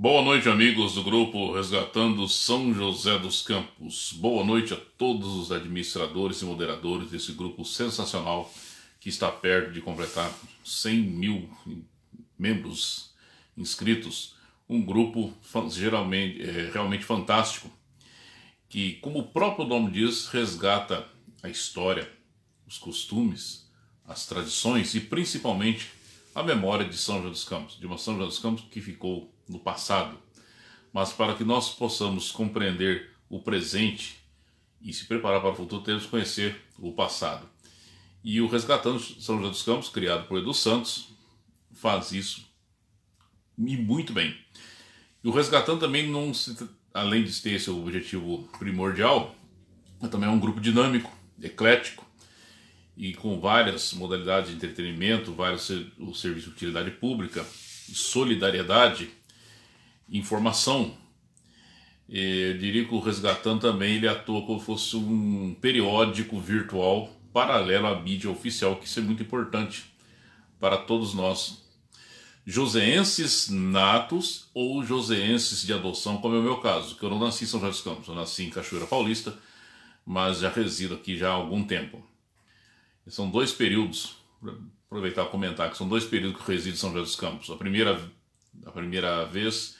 Boa noite, amigos do grupo Resgatando São José dos Campos. Boa noite a todos os administradores e moderadores desse grupo sensacional que está perto de completar 100 mil membros inscritos. Um grupo geralmente, é, realmente fantástico, que, como o próprio nome diz, resgata a história, os costumes, as tradições e principalmente a memória de São José dos Campos, de uma São José dos Campos que ficou no passado, mas para que nós possamos compreender o presente e se preparar para o futuro, temos que conhecer o passado. E o Resgatando São José dos Campos, criado por Edu Santos, faz isso e muito bem. E o Resgatando também não se, além de ter seu objetivo primordial, também é um grupo dinâmico, eclético, e com várias modalidades de entretenimento, vários o serviço de utilidade pública, solidariedade, informação. Eu diria que o Resgatando também ele atua como fosse um periódico virtual paralelo à mídia oficial, que isso é muito importante para todos nós. Joseenses natos ou joseenses de adoção, como é o meu caso, que eu não nasci em São José dos Campos, eu nasci em Cachoeira Paulista, mas já resido aqui já há algum tempo. São dois períodos, aproveitar e comentar, que são dois períodos que eu resido em São José dos Campos. A primeira, a primeira vez,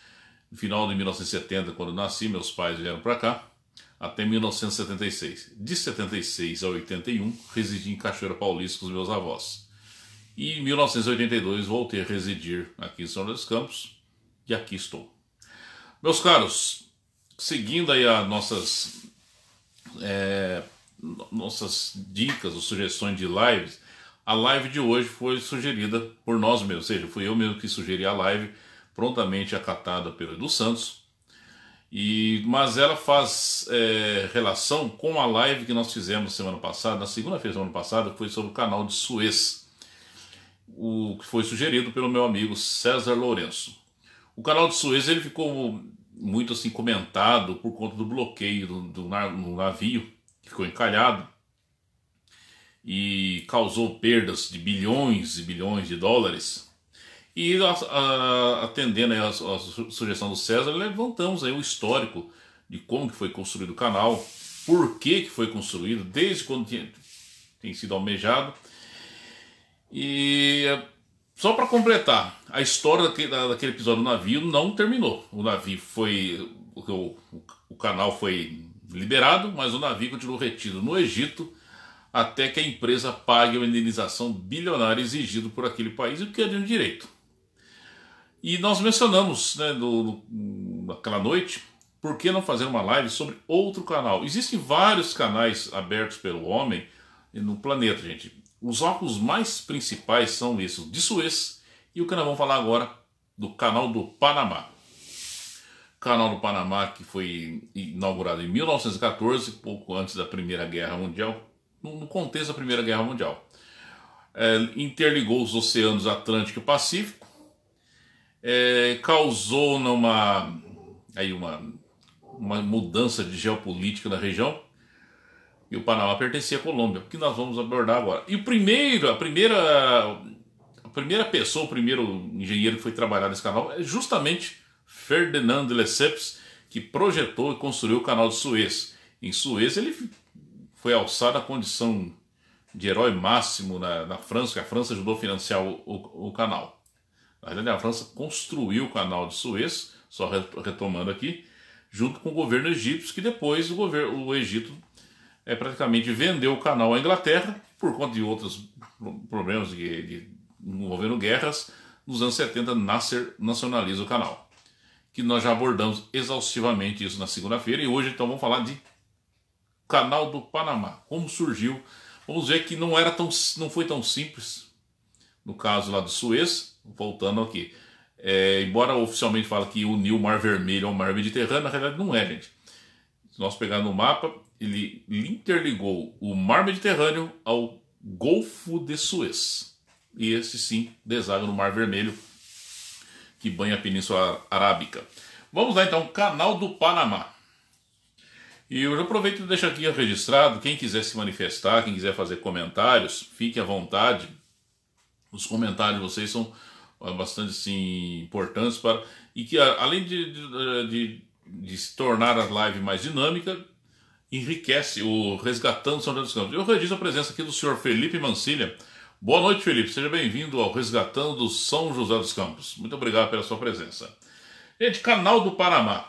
no final de 1970, quando nasci, meus pais vieram para cá, até 1976. De 76 a 81, residi em Cachoeira Paulista com os meus avós. E em 1982 voltei a residir aqui em São José dos Campos e aqui estou. Meus caros, seguindo aí as nossas é, nossas dicas ou sugestões de lives, a live de hoje foi sugerida por nós mesmos, ou seja, fui eu mesmo que sugeri a live, prontamente acatada pelo Edu Santos. E, mas ela faz é, relação com a live que nós fizemos semana passada, na segunda-feira semana passada, foi sobre o canal de Suez, o que foi sugerido pelo meu amigo César Lourenço. O canal de Suez ele ficou muito assim comentado por conta do bloqueio do, do, do navio ficou encalhado e causou perdas de bilhões e bilhões de dólares. E a, a, atendendo a, a, sugestão do César, levantamos aí o histórico de como que foi construído o canal, por que, que foi construído, desde quando tinha, tem sido almejado. E só para completar, a história daquele, daquele, episódio do navio não terminou. O navio foi. O, o, o canal foi liberado, mas o navio continuou retido no Egito até que a empresa pague a indenização bilionária exigida por aquele país, o que é de um direito. E nós mencionamos né, do, naquela noite por que não fazer uma live sobre outro canal. Existem vários canais abertos pelo homem no planeta, gente. Os óculos mais principais são esses, de Suez e o que nós vamos falar agora do canal do Panamá. Canal do Panamá, que foi inaugurado em 1914, pouco antes da Primeira Guerra Mundial, no contexto da Primeira Guerra Mundial. É, interligou os oceanos Atlântico e Pacífico, é, causou numa, aí uma, uma mudança de geopolítica na região, e o Panamá pertencia à Colômbia, que nós vamos abordar agora. E o primeiro, a primeira, a primeira pessoa, o primeiro engenheiro que foi trabalhar nesse canal é justamente Ferdinand Lesseps, que projetou e construiu o canal de Suez. Em Suez ele foi alçado à condição de herói máximo na, na França, que a França ajudou a financiar o, o, o canal. Na verdade, a França construiu o canal de Suez, só retomando aqui, junto com o governo egípcio, que depois o, governo, o Egito é, praticamente vendeu o canal à Inglaterra, por conta de outros problemas de, de envolvendo guerras. Nos anos 70, Nasser nacionaliza o canal que nós já abordamos exaustivamente isso na segunda-feira. E hoje, então, vamos falar de Canal do Panamá, como surgiu. Vamos ver que não era tão, não foi tão simples. No caso lá do Suez, voltando aqui. É, embora oficialmente fala que uniu o Mar Vermelho ao Mar Mediterrâneo, na realidade não é, gente. Se nós pegarmos no mapa, ele interligou o Mar Mediterrâneo ao Golfo de Suez. E esse sim deságua no Mar Vermelho que banha a Península Arábica. Vamos lá então, Canal do Panamá. E eu aproveito e deixo aqui registrado, quem quiser se manifestar, quem quiser fazer comentários, fique à vontade. Os comentários de vocês são ah, bastante importantes para e que ah, além de, ah, de, de se tornar a live mais dinâmica, enriquece o Resgatando São José dos Campos. Eu registro a presença aqui do senhor Felipe Mancilha, Boa noite, Felipe. Seja bem-vindo ao Resgatando São José dos Campos. Muito obrigado pela sua presença. Gente, canal do Panamá.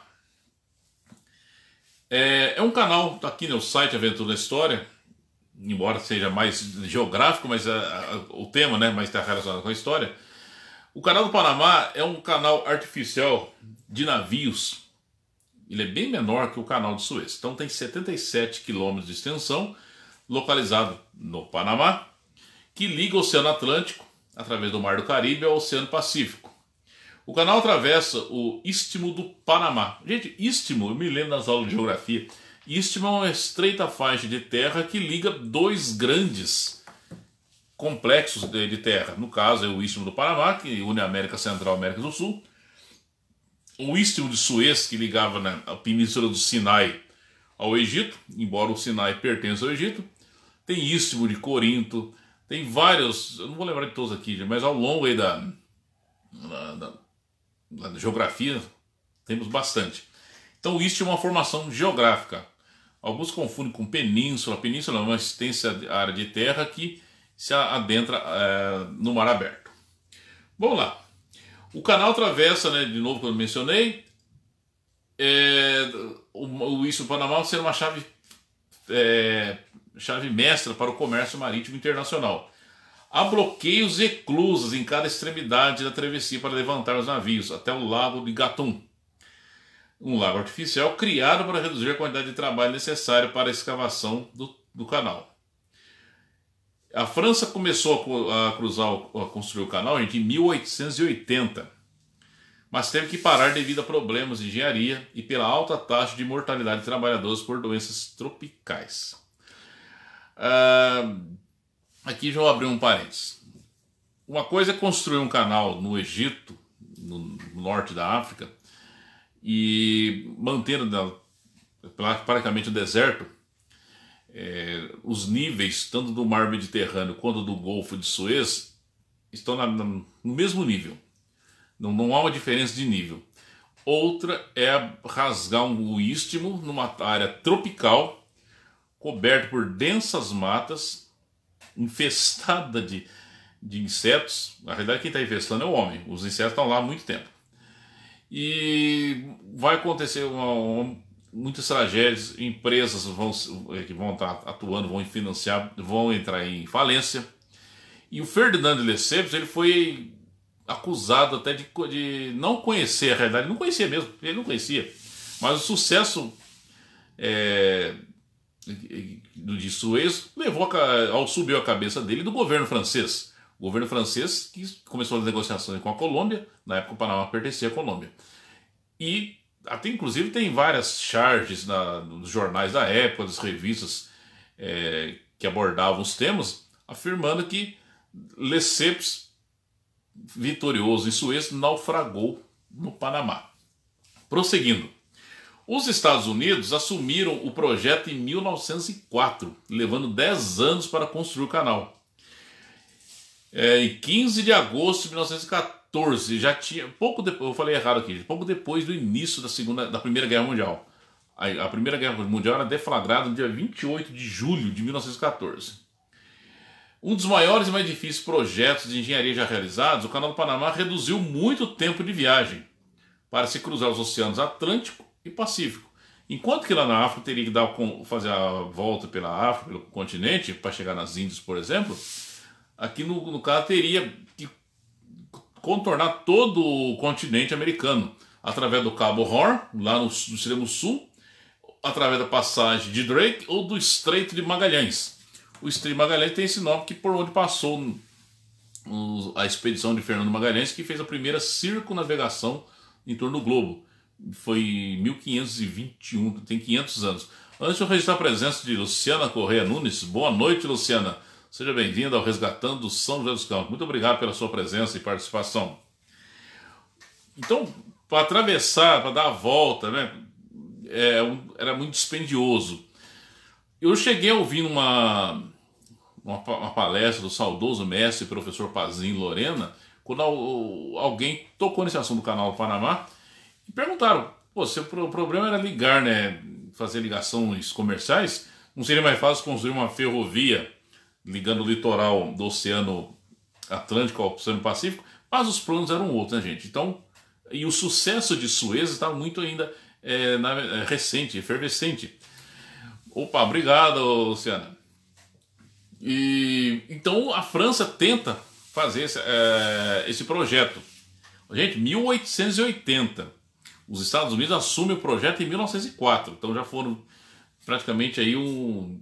É, é um canal, tá aqui no site Aventura da História, embora seja mais geográfico, mas é, a, a, o tema né, mais está relacionado com a história. O canal do Panamá é um canal artificial de navios. Ele é bem menor que o canal de Suez. Então tem 77 quilômetros de extensão, localizado no Panamá, que liga o Oceano Atlântico, através do Mar do Caribe, ao Oceano Pacífico. O canal atravessa o Istmo do Panamá. Gente, Istmo, eu me lembro nas aulas de geografia, Istmo é uma estreita faixa de terra que liga dois grandes complexos de terra. No caso, é o Istmo do Panamá, que une a América Central e a América do Sul. O Istmo de Suez, que ligava né, a península do Sinai ao Egito, embora o Sinai pertença ao Egito. Tem Istmo de Corinto, tem vários, eu não vou lembrar de todos aqui, mas ao longo aí da, da, da, da geografia temos bastante. Então isto é uma formação geográfica. Alguns confundem com península. Península é uma extensa área de terra que se adentra é, no mar aberto. Vamos lá. O canal atravessa, né, de novo, como eu mencionei, é, o, o, isso do Panamá sendo uma chave é, chave mestra para o comércio marítimo internacional. Há bloqueios e eclusas em cada extremidade da travessia para levantar os navios até o lago de Gatun, um lago artificial criado para reduzir a quantidade de trabalho necessário para a escavação do, do canal. A França começou a, cruzar, a construir o canal gente, em 1880, mas teve que parar devido a problemas de engenharia e pela alta taxa de mortalidade de trabalhadores por doenças tropicais. Uh, aqui já vou abrir um parênteses. Uma coisa é construir um canal no Egito, no norte da África, e mantendo praticamente o deserto, é, os níveis, tanto do mar Mediterrâneo quanto do Golfo de Suez, estão na, na, no mesmo nível. Não, não, há uma diferença de nível. Outra é rasgar um istmo numa área tropical coberto por densas matas, infestada de, de insetos. Na realidade, quem está infestando é o homem. Os insetos estão lá há muito tempo. E vai acontecer uma, uma, muitas tragédias, empresas vão, é, que vão estar tá atuando, vão financiar, vão entrar em falência. E o Ferdinand de Lesseps, ele foi acusado até de, de não conhecer a realidade, não conhecia mesmo, ele não conhecia. Mas o sucesso é, de Suez levou ao subiu a cabeça dele do governo francês. O governo francês que começou as negociações com a Colômbia, na época o Panamá pertencia à Colômbia. E até inclusive tem várias charges na, nos jornais da época, nas revistas é, que abordavam os temas, afirmando que Lesseps, vitorioso em Suez, naufragou no Panamá. Prosseguindo, os Estados Unidos assumiram o projeto em 1904, levando 10 anos para construir o canal. É, em 15 de agosto de 1914, já tinha. Pouco depois, eu falei errado aqui, pouco depois do início da, segunda, da Primeira Guerra Mundial. A, a Primeira Guerra Mundial era deflagrada no dia 28 de julho de 1914. Um dos maiores e mais difíceis projetos de engenharia já realizados, o Canal do Panamá reduziu muito o tempo de viagem para se cruzar os oceanos Atlântico e Pacífico. Enquanto que lá na África teria que dar, fazer a volta pela África, pelo continente, para chegar nas Índias, por exemplo, aqui no, no caso teria que contornar todo o continente americano, através do Cabo Horn, lá no, no extremo sul, através da passagem de Drake ou do Estreito de Magalhães. O Estreito de Magalhães tem esse nome que por onde passou a expedição de Fernando Magalhães, que fez a primeira circunavegação em torno do globo foi 1521, tem 500 anos. Antes de eu registrar a presença de Luciana Correia Nunes, boa noite, Luciana. Seja bem-vinda ao Resgatando São José dos Campos. Muito obrigado pela sua presença e participação. Então, para atravessar, para dar a volta, né, é, era muito dispendioso. Eu cheguei a ouvir uma, uma, uma palestra do saudoso mestre professor Pazin Lorena, quando alguém tocou nesse assunto do canal do Panamá, e perguntaram: Pô, se o problema era ligar, né? Fazer ligações comerciais, não seria mais fácil construir uma ferrovia ligando o litoral do Oceano Atlântico ao Oceano Pacífico? Mas os planos eram outros, né, gente? Então, e o sucesso de Suez está muito ainda é, na, é, recente, efervescente. Opa, obrigado, Luciana. E, então a França tenta fazer esse, é, esse projeto. Gente, 1880. Os Estados Unidos assumem o projeto em 1904, então já foram praticamente aí um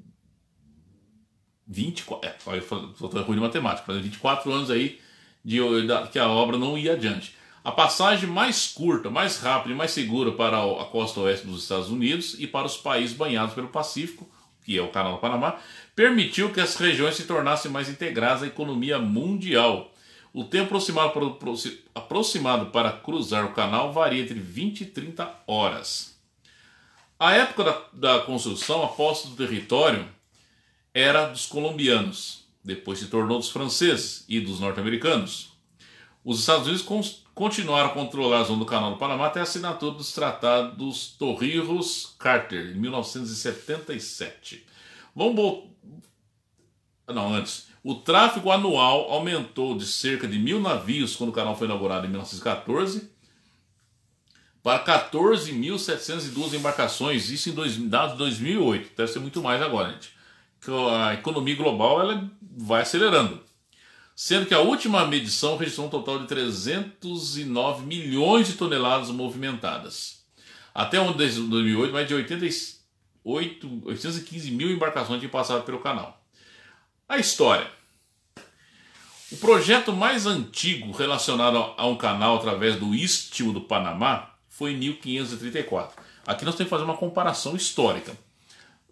24, é, estou ruim de matemática, 24 anos aí de, da, que a obra não ia adiante. A passagem mais curta, mais rápida e mais segura para a costa oeste dos Estados Unidos e para os países banhados pelo Pacífico, que é o Canal do Panamá, permitiu que as regiões se tornassem mais integradas à economia mundial o tempo aproximado para cruzar o canal varia entre 20 e 30 horas. A época da, da construção, a posse do território era dos colombianos, depois se tornou dos franceses e dos norte-americanos. Os Estados Unidos continuaram a controlar a zona do Canal do Panamá até a assinatura dos tratados Torrijos-Carter, em 1977. Vamos. Não, antes. O tráfego anual aumentou de cerca de mil navios quando o canal foi inaugurado em 1914 para 14.702 embarcações, isso em dois, dados 2008. Deve ser muito mais agora, gente. A economia global ela vai acelerando. Sendo que a última medição registrou um total de 309 milhões de toneladas movimentadas. Até onde, desde 2008, mais de 88, 815 mil embarcações tinham passado pelo canal. A história. O projeto mais antigo relacionado a um canal através do Istmo do Panamá foi em 1534. Aqui nós temos que fazer uma comparação histórica.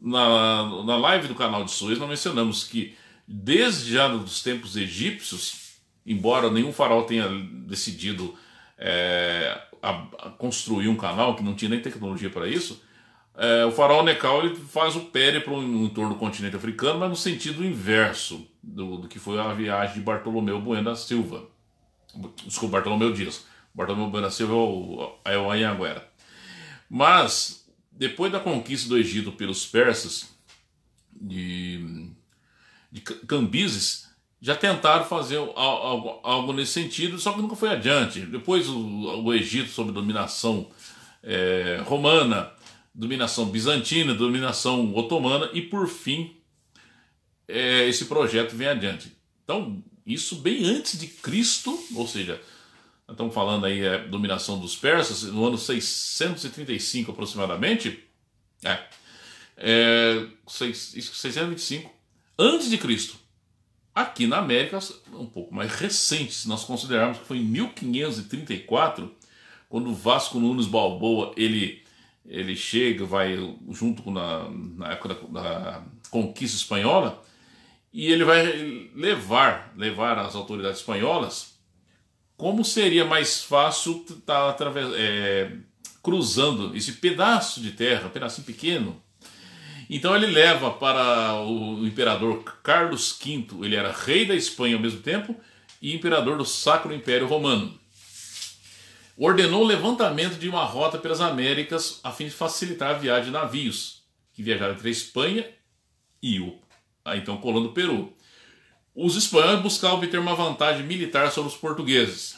Na, na live do canal de Suez, nós mencionamos que desde já dos tempos egípcios, embora nenhum faraó tenha decidido é, a, a construir um canal, que não tinha nem tecnologia para isso, é, o faraó Necal ele faz o pere em, em torno do continente africano, mas no sentido inverso do, do que foi a viagem de Bartolomeu Bueno Silva. Desculpa, Bartolomeu Dias. Bartolomeu Bueno Silva é o, é o Anhanguera. Mas, depois da conquista do Egito pelos persas, de, de Cambises, já tentaram fazer algo, algo, nesse sentido, só que nunca foi adiante. Depois o, o Egito sob dominação é, romana, dominação bizantina, dominação otomana e por fim é, esse projeto vem adiante. Então isso bem antes de Cristo, ou seja, estamos falando aí a é, dominação dos persas no ano 635 aproximadamente, é, é 625 antes de Cristo. Aqui na América, um pouco mais recente, se nós considerarmos que foi em 1534, quando Vasco Nunes Balboa ele ele chega, vai junto com na, na época da, da, conquista espanhola, e ele vai levar, levar as autoridades espanholas como seria mais fácil estar tá, é, cruzando esse pedaço de terra, um pedacinho pequeno. Então ele leva para o imperador Carlos V, ele era rei da Espanha ao mesmo tempo e imperador do Sacro Império Romano ordenou o levantamento de uma rota pelas Américas a fim de facilitar a viagem de navios que viajaram entre a Espanha e o então colando Peru. Os espanhóis buscavam obter uma vantagem militar sobre os portugueses.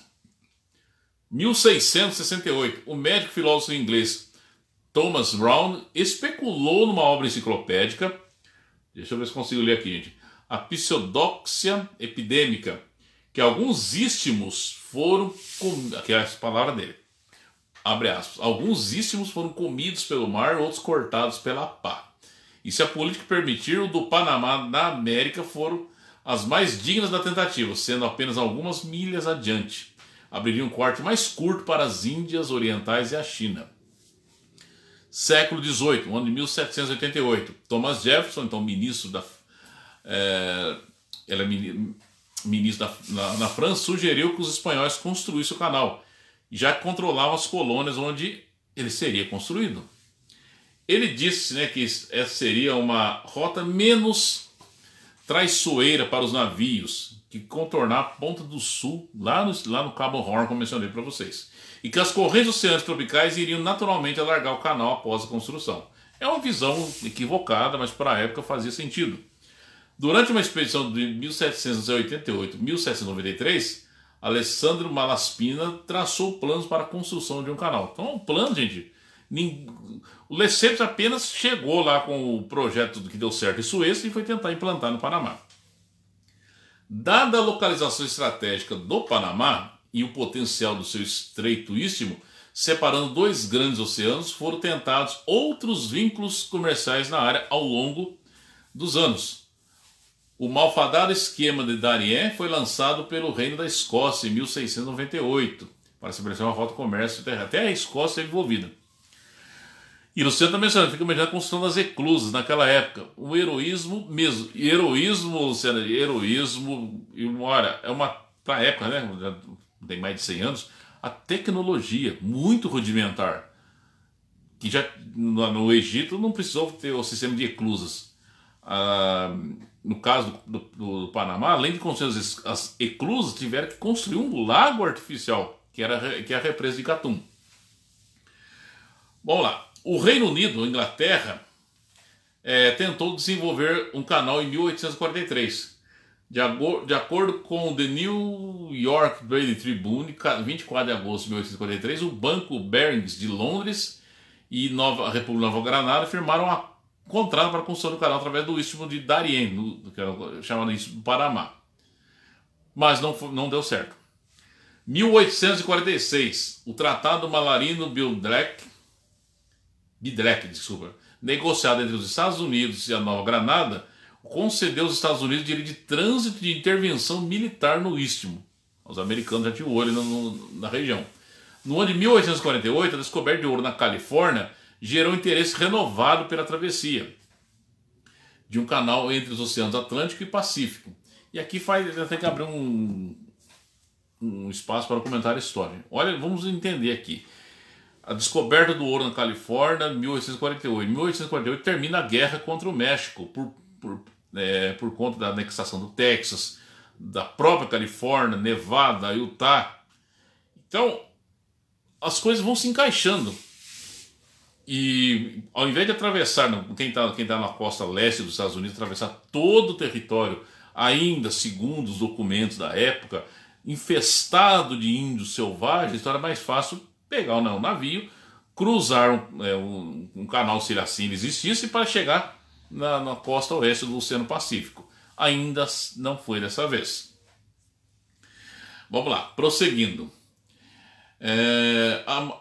1668, o médico filósofo inglês Thomas Brown especulou numa obra enciclopédica, deixa eu ver se consigo ler aqui, gente, a pseudoxia epidêmica, que alguns istmos foram com... aqui é a palavra dele. Abre aspas. Alguns istmos foram comidos pelo mar, outros cortados pela pá. E se a política permitir, o do Panamá na América foram as mais dignas da tentativa, sendo apenas algumas milhas adiante. Abriria um corte mais curto para as Índias Orientais e a China. Século XVIII, ano de 1788. Thomas Jefferson, então ministro da. É, ela é ministro da, na, na França, sugeriu que os espanhóis construíssem o canal, já que controlavam as colônias onde ele seria construído. Ele disse né, que essa seria uma rota menos traiçoeira para os navios, que contornar a ponta do sul, lá no, lá no Cabo Horn, como mencionei para vocês, e que as correntes oceânicas tropicais iriam naturalmente alargar o canal após a construção. É uma visão equivocada, mas para a época fazia sentido. Durante uma expedição de 1788-1793, Alessandro Malaspina traçou planos para a construção de um canal. Então, é um plano, gente. O Lesseps apenas chegou lá com o projeto que deu certo em Suécia e foi tentar implantar no Panamá. Dada a localização estratégica do Panamá e o potencial do seu estreito istmo, separando dois grandes oceanos, foram tentados outros vínculos comerciais na área ao longo dos anos. O malfadado esquema de Darien foi lançado pelo Reino da Escócia em 1698 para estabelecer uma rota de comércio terra. Até a Escócia envolvida. E Luciano está mencionando, fica imaginando a construção das reclusas naquela época. Um heroísmo mesmo. E heroísmo, Luciano, heroísmo. E olha, é uma. Para a época, né? Já tem mais de 100 anos. A tecnologia, muito rudimentar. Que já no, no Egito não precisou ter o sistema de reclusas. Ah, no caso do, do, do, Panamá, além de construir as, as, eclusas, tiveram que construir um lago artificial, que, era, que é a represa de Catum. Vamos lá. O Reino Unido, Inglaterra, é, tentou desenvolver um canal em 1843. De, de acordo com o The New York Daily Tribune, 24 de agosto de 1843, o Banco Barings de Londres e Nova República Nova Granada firmaram a contrato para construção do canal através do istmo de Darien, no, é chamado istmo do Paraná. Mas não, não deu certo. 1846, o Tratado Malarino Bildrek, Bidrek, desculpa, negociado entre os Estados Unidos e a Nova Granada, concedeu aos Estados Unidos o direito de trânsito de intervenção militar no Istmo. Os americanos já tinham olho no, no, na região. No ano de 1848, a descoberta de ouro na Califórnia gerou interesse renovado pela travessia de um canal entre os oceanos Atlântico e Pacífico. E aqui faz, tem que abrir um, um espaço para comentar a história. Olha, vamos entender aqui. A descoberta do ouro na Califórnia, 1848. 1848 termina a guerra contra o México por, por, é, por conta da anexação do Texas, da própria Califórnia, Nevada, Utah. Então, as coisas vão se encaixando. E ao invés de atravessar, quem está quem tá na costa leste dos Estados Unidos, atravessar todo o território, ainda segundo os documentos da época, infestado de índios selvagens, então era mais fácil pegar um navio, cruzar um, é, um, um canal, se ele assim existisse, para chegar na, na costa oeste do Oceano Pacífico. Ainda não foi dessa vez. Vamos lá, prosseguindo. É, a,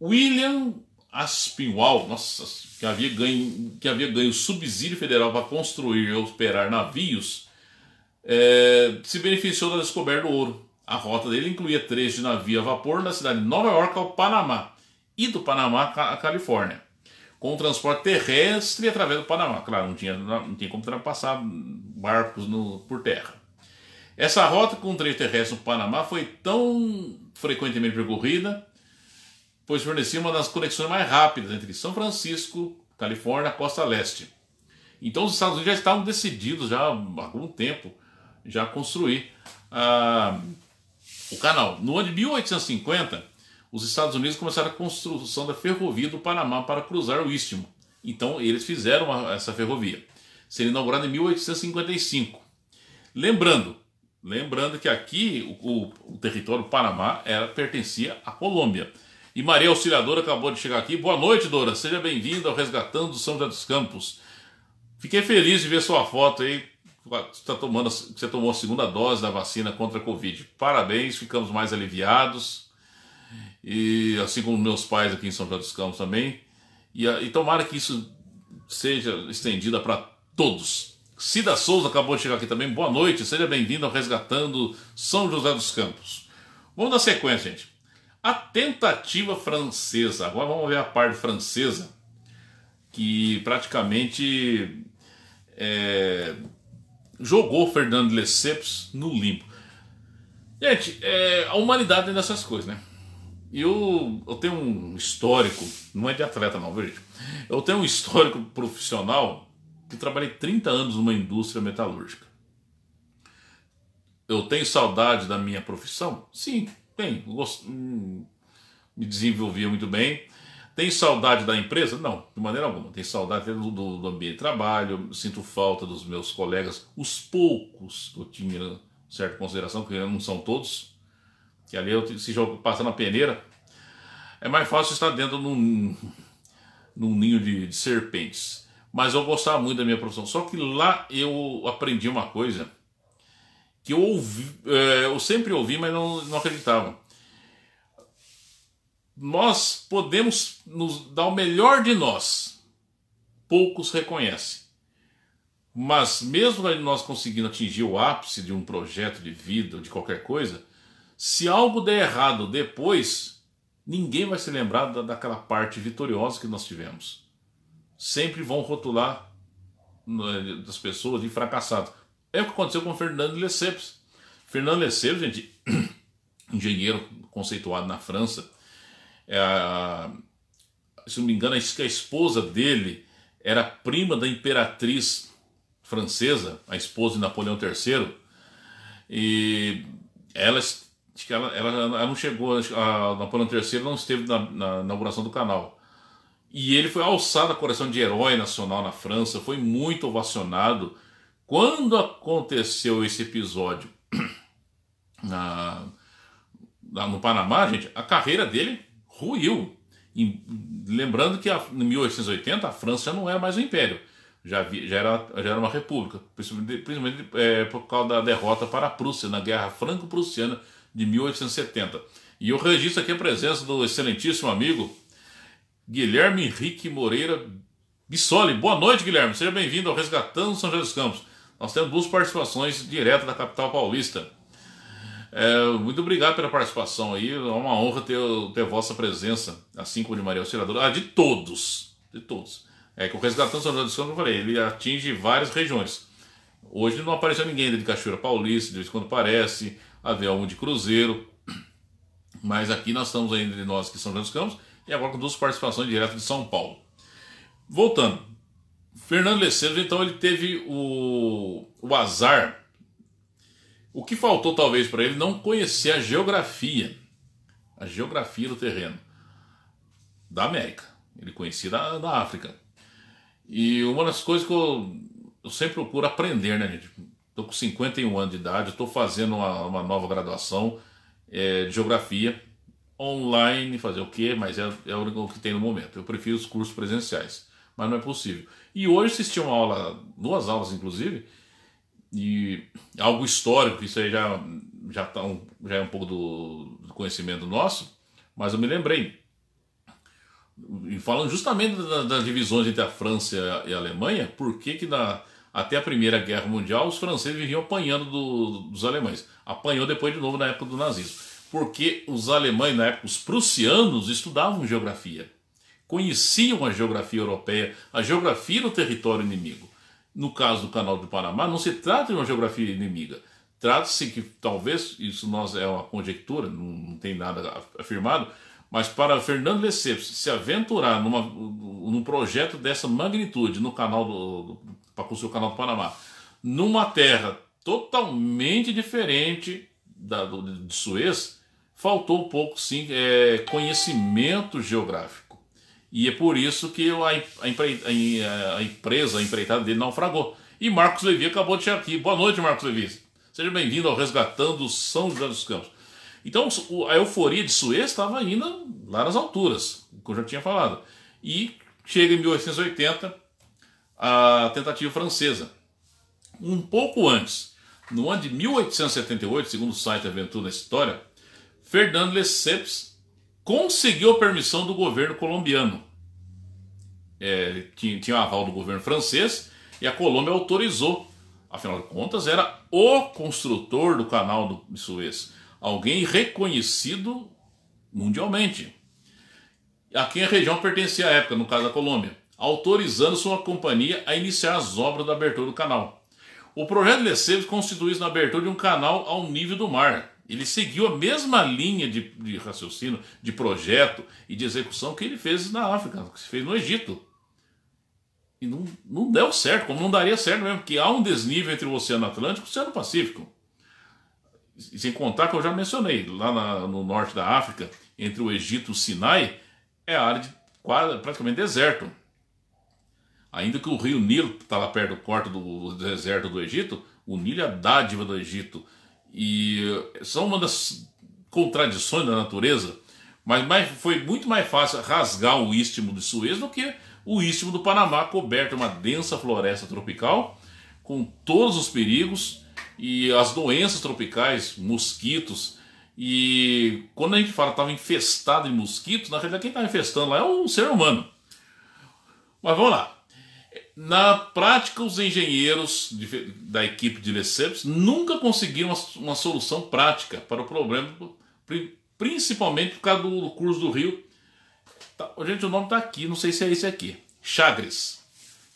William Aspinwall, nossa, que havia ganho, que havia ganho subsídio federal para construir e operar navios, é, se beneficiou da descoberta do ouro. A rota dele incluía trechos de navio a vapor da cidade de Nova York ao Panamá e do Panamá à Califórnia, com o transporte terrestre através do Panamá. Claro, não tinha, não tinha como passar barcos no, por terra. Essa rota com trecho terrestre no Panamá foi tão frequentemente percorrida pois fornecia uma das conexões mais rápidas entre São Francisco, Califórnia, costa leste. Então os Estados Unidos já estavam decididos já há algum tempo já a construir ah, o canal. No ano de 1850, os Estados Unidos começaram a construção da ferrovia do Panamá para cruzar o Istmo. Então eles fizeram essa ferrovia. Seria inaugurada em 1855. Lembrando, lembrando que aqui o, o, o território do Panamá era, pertencia à Colômbia. E Maria Auxiliadora acabou de chegar aqui. Boa noite, Dora. Seja bem-vinda ao Resgatando São José dos Campos. Fiquei feliz de ver sua foto aí. Você, tá tomando, você tomou a segunda dose da vacina contra a Covid. Parabéns, ficamos mais aliviados. E assim como meus pais aqui em São José dos Campos também. E, e tomara que isso seja estendida para todos. Cida Souza acabou de chegar aqui também. Boa noite, seja bem-vindo ao Resgatando São José dos Campos. Vamos dar sequência, gente. A tentativa francesa, agora vamos ver a parte francesa, que praticamente é, jogou Fernando Lesseps no limbo. Gente, é, a humanidade tem é dessas coisas, né? Eu, eu tenho um histórico, não é de atleta não, veja. Eu tenho um histórico profissional que trabalhei 30 anos numa indústria metalúrgica. Eu tenho saudade da minha profissão? Sim, tem, hum, me desenvolvia muito bem. Tem saudade da empresa? Não, de maneira alguma. Tem saudade do, do, do ambiente de trabalho, sinto falta dos meus colegas, os poucos que eu tinha certa consideração, que não são todos, que ali eu, se jogo passa na peneira, é mais fácil estar dentro num, num ninho de, de serpentes. Mas eu gostava muito da minha profissão. Só que lá eu aprendi uma coisa que eu, ouvi, é, eu sempre ouvi, mas não, não acreditava. Nós podemos nos dar o melhor de nós, poucos reconhecem. Mas mesmo nós conseguindo atingir o ápice de um projeto de vida ou de qualquer coisa, se algo der errado depois, ninguém vai se lembrar da, daquela parte vitoriosa que nós tivemos. Sempre vão rotular né, das pessoas de fracassado. É o que aconteceu com o Fernando Lesseps. Fernando Lesseps, gente, engenheiro conceituado na França, é, se não me engano, a esposa dele era prima da imperatriz francesa, a esposa de Napoleão III, e ela, ela, ela não chegou, a Napoleão III não esteve na, na inauguração do canal. E ele foi alçado a coração de herói nacional na França, foi muito ovacionado quando aconteceu esse episódio na, no Panamá, gente, a carreira dele ruiu. E, lembrando que a, em 1880 a França não era mais um império, já, vi, já, era, já era uma república, principalmente, principalmente é, por causa da derrota para a Prússia na Guerra Franco-Prussiana de 1870. E eu registro aqui a presença do excelentíssimo amigo Guilherme Henrique Moreira Bissoli. Boa noite, Guilherme. Seja bem-vindo ao Resgatando São José dos Campos. Nós temos duas participações direto da capital paulista. É, muito obrigado pela participação aí. É uma honra ter, ter vossa presença, assim como de Maria Auxiliadora. Ah, de todos. De todos. É que o Resgatando São José dos Campos, eu falei, ele atinge várias regiões. Hoje não apareceu ninguém de Cachoeira Paulista, de vez em quando aparece, havia algum de Cruzeiro. Mas aqui nós estamos ainda de nós que São José dos Campos e agora com duas participações direto de São Paulo. Voltando, Fernando Lecendo, então, ele teve o, o azar. O que faltou, talvez, para ele não conhecer a geografia, a geografia do terreno da América. Ele conhecia da, da África. E uma das coisas que eu, eu sempre procuro aprender, né, gente? Estou com 51 anos de idade, estou fazendo uma, uma, nova graduação é, de geografia online, fazer o quê? Mas é, é o que tem no momento. Eu prefiro os cursos presenciais, mas não é possível. E hoje assisti uma aula, duas aulas inclusive, e algo histórico, isso aí já, já, tá um, já é um pouco do, do conhecimento nosso, mas eu me lembrei. E falando justamente da, das divisões entre a França e a Alemanha, por que que na, até a Primeira Guerra Mundial os franceses viviam apanhando do, dos alemães? Apanhou depois de novo na época do nazismo. Porque os alemães, na época, os prussianos estudavam geografia conheciam a geografia europeia, a geografia do território inimigo. No caso do Canal do Panamá, não se trata de uma geografia inimiga. Trata-se que talvez, isso nós é uma conjectura, não, não tem nada afirmado, mas para Fernando Lesseps se aventurar numa, num projeto dessa magnitude no canal do, para construir o canal do Panamá, numa terra totalmente diferente da, do, de Suez, faltou um pouco sim é, conhecimento geográfico. E é por isso que a, empre, a, a empresa, a empreitada dele naufragou. E Marcos Levi acabou de chegar aqui. Boa noite, Marcos Levi. Seja bem-vindo ao Resgatando São José dos Campos. Então, a euforia de Suez estava ainda lá nas alturas, como eu já tinha falado. E chega em 1880 a tentativa francesa. Um pouco antes, no ano de 1878, segundo o site Aventura da História, Fernando Lesseps conseguiu a permissão do governo colombiano é, tinha, tinha o aval do governo francês e a Colômbia autorizou. Afinal de contas, era o construtor do canal do Suez, alguém reconhecido mundialmente, a quem a região pertencia à época, no caso da Colômbia, autorizando sua companhia a iniciar as obras da abertura do canal. O projeto de constituiu constitui na abertura de um canal ao nível do mar. Ele seguiu a mesma linha de, de raciocínio, de projeto e de execução que ele fez na África, que se fez no Egito e não, não deu certo, como não daria certo mesmo, que há um desnível entre o Oceano Atlântico e o Oceano Pacífico. E sem contar que eu já mencionei, lá na, no norte da África, entre o Egito e o Sinai, é área de quase, praticamente deserto. Ainda que o rio Nilo está lá perto do corte do deserto do Egito, o Nilo é a dádiva do Egito. E são uma das contradições da natureza, mas mais, foi muito mais fácil rasgar o istmo de Suez do que o Istmo do Panamá, coberto uma densa floresta tropical, com todos os perigos e as doenças tropicais, mosquitos. E quando a gente fala estava infestado de mosquitos, na realidade quem estava tá infestando lá é um ser humano. Mas vamos lá. Na prática, os engenheiros de, da equipe de Lesseps nunca conseguiram uma, uma solução prática para o problema, principalmente por causa do curso do rio Tá, gente, o nome tá aqui, não sei se é esse aqui. Chagres,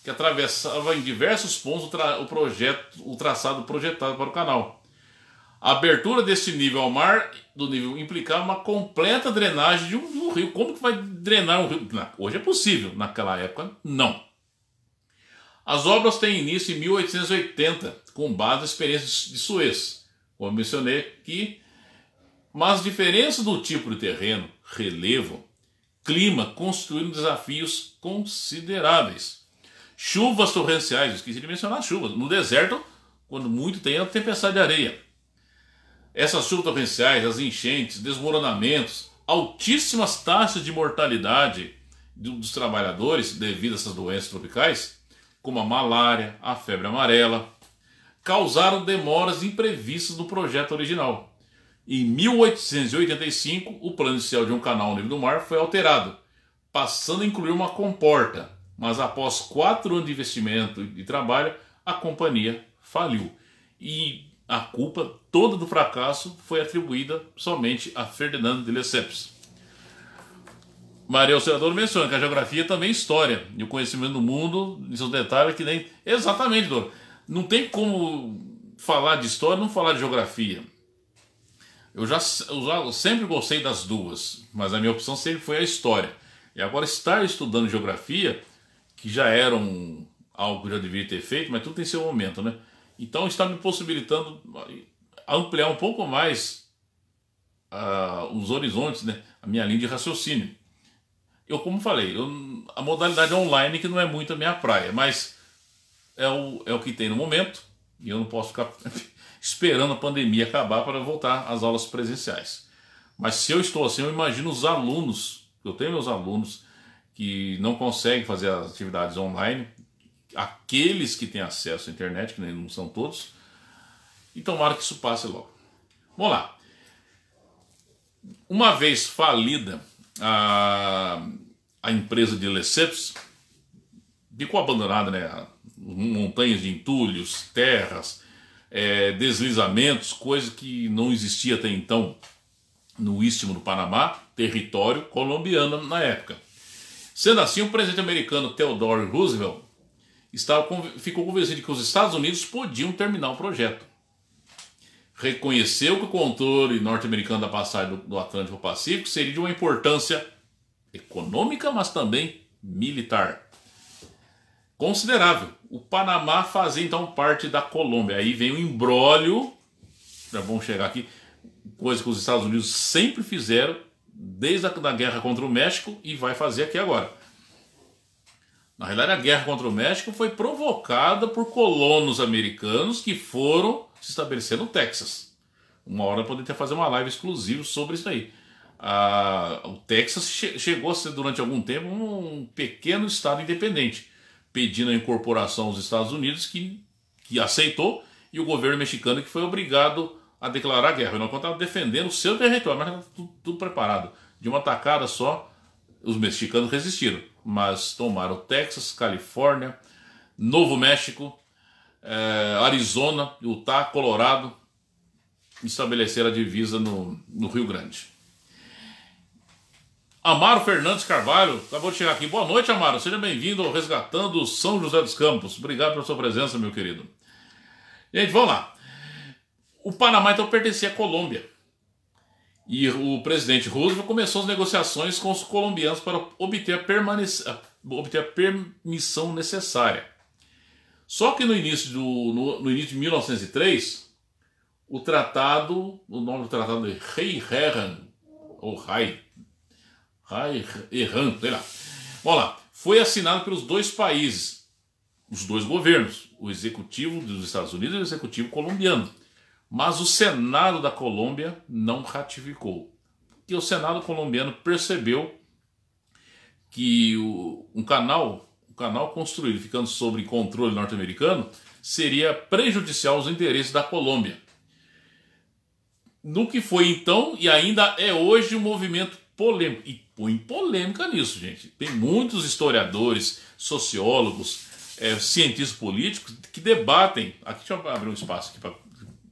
que atravessava em diversos pontos o, o, projeto, o traçado projetado para o canal. A abertura desse nível ao mar, do nível, implicava é uma completa drenagem de um, de um rio. Como que vai drenar um rio? Na, hoje é possível, naquela época não. As obras têm início em 1880, com base na experiência de Suez, como eu mencionei aqui, mas diferença do tipo de terreno, relevo, clima construindo desafios consideráveis. Chuvas torrenciais, esqueci de mencionar chuvas. No deserto, quando muito tem, é a tempestade de areia. Essas chuvas torrenciais, as enchentes, desmoronamentos, altíssimas taxas de mortalidade dos trabalhadores devido a essas doenças tropicais, como a malária, a febre amarela, causaram demoras imprevistas no projeto original. Em 1885, o plano inicial de um canal ao nível do mar foi alterado, passando a incluir uma comporta, mas após quatro anos de investimento e trabalho, a companhia faliu. E a culpa toda do fracasso foi atribuída somente a Ferdinando de Lesseps. Maria Auxiliadora menciona que a geografia também é história, e o conhecimento do mundo, em seus detalhes, que nem. Exatamente, Dor. Não tem como falar de história não falar de geografia. Eu já, eu já eu sempre gostei das duas, mas a minha opção sempre foi a história. E agora estar estudando geografia, que já era um, algo que eu já devia ter feito, mas tudo tem seu momento, né? Então está me possibilitando ampliar um pouco mais uh, os horizontes, né? A minha linha de raciocínio. Eu, como falei, eu, a modalidade online que não é muito a minha praia, mas é o, é o que tem no momento e eu não posso ficar esperando a pandemia acabar para voltar às aulas presenciais. Mas se eu estou assim, eu imagino os alunos, eu tenho meus alunos que não conseguem fazer as atividades online, aqueles que têm acesso à internet, que não são todos, e tomara que isso passe logo. Vamos lá. Uma vez falida a, a empresa de Lesseps, ficou abandonada, né? Montanhas de entulhos, terras, é, deslizamentos, coisa que não existia até então no Istmo do Panamá, território colombiano na época. Sendo assim, o presidente americano Theodore Roosevelt estava, ficou convencido de que os Estados Unidos podiam terminar o projeto. Reconheceu que o controle norte-americano da passagem do, Atlântico ao Pacífico seria de uma importância econômica, mas também militar considerável o Panamá fazia então parte da Colômbia. Aí vem o embrólio, já vamos chegar aqui, coisa que os Estados Unidos sempre fizeram, desde a da guerra contra o México, e vai fazer aqui agora. Na realidade, a guerra contra o México foi provocada por colonos americanos que foram se estabelecer no Texas. Uma hora poder até fazer uma live exclusiva sobre isso aí. Ah, o Texas che chegou a ser, durante algum tempo, um pequeno estado independente pedindo a incorporação aos Estados Unidos, que, que aceitou, e o governo mexicano que foi obrigado a declarar guerra. Ele não estava tá defendendo o seu território, mas estava tá tudo, tudo, preparado. De uma tacada só, os mexicanos resistiram, mas tomaram Texas, Califórnia, Novo México, eh, Arizona, Utah, Colorado, estabeleceram a divisa no, no Rio Grande. Amaro Fernandes Carvalho, acabou de chegar aqui. Boa noite, Amaro. Seja bem-vindo ao Resgatando São José dos Campos. Obrigado pela sua presença, meu querido. Gente, vamos lá. O Panamá então pertencia à Colômbia. E o presidente Roosevelt começou as negociações com os colombianos para obter a, obter a permissão necessária. Só que no início, do, no, no início de 1903, o tratado, o nome do tratado é Rei ou Rai, Errando, sei lá. Vamos lá. Foi assinado pelos dois países, os dois governos, o executivo dos Estados Unidos e o executivo colombiano. Mas o Senado da Colômbia não ratificou. E o Senado colombiano percebeu que o, um canal, um canal construído ficando sob controle norte-americano, seria prejudicial aos interesses da Colômbia. No que foi então e ainda é hoje um movimento polêmico e põe polêmica nisso, gente. Tem muitos historiadores, sociólogos, é, cientistas políticos que debatem. Aqui, deixa eu abrir um espaço aqui